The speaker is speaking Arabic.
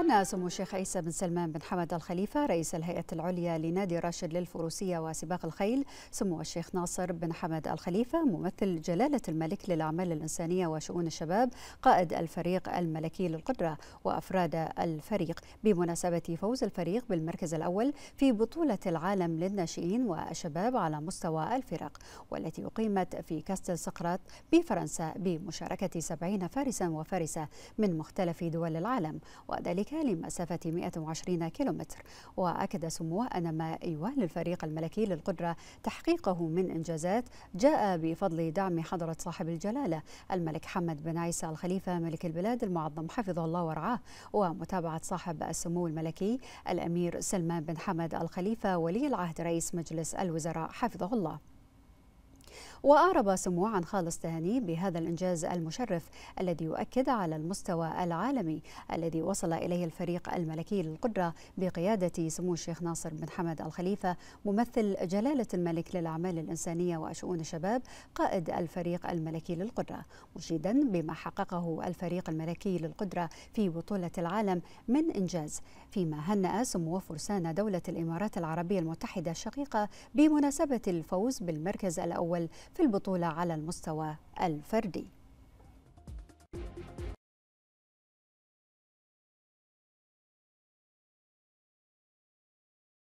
عنا سمو الشيخ عيسى بن سلمان بن حمد الخليفة رئيس الهيئة العليا لنادي راشد للفروسية وسباق الخيل سمو الشيخ ناصر بن حمد الخليفة ممثل جلالة الملك للأعمال الإنسانية وشؤون الشباب قائد الفريق الملكي للقدرة وأفراد الفريق بمناسبة فوز الفريق بالمركز الأول في بطولة العالم للناشئين والشباب على مستوى الفرق والتي أقيمت في كاستل سقراط بفرنسا بمشاركة 70 فارسا وفارسة من مختلف دول العالم وذلك ذلك لمسافة 120 كيلومتر وأكد سموه أن ما يوالي الفريق الملكي للقدرة تحقيقه من إنجازات جاء بفضل دعم حضرة صاحب الجلالة الملك حمد بن عيسى الخليفة ملك البلاد المعظم حفظه الله ورعاه ومتابعة صاحب السمو الملكي الأمير سلمان بن حمد الخليفة ولي العهد رئيس مجلس الوزراء حفظه الله وأعرب سمو عن خالص تهاني بهذا الإنجاز المشرف الذي يؤكد على المستوى العالمي الذي وصل إليه الفريق الملكي للقدرة بقيادة سمو الشيخ ناصر بن حمد الخليفة ممثل جلالة الملك للأعمال الإنسانية وشؤون الشباب قائد الفريق الملكي للقدرة مشيدا بما حققه الفريق الملكي للقدرة في بطولة العالم من إنجاز فيما هنأ سمو فرسان دولة الإمارات العربية المتحدة الشقيقة بمناسبة الفوز بالمركز الأول في البطولة على المستوى الفردي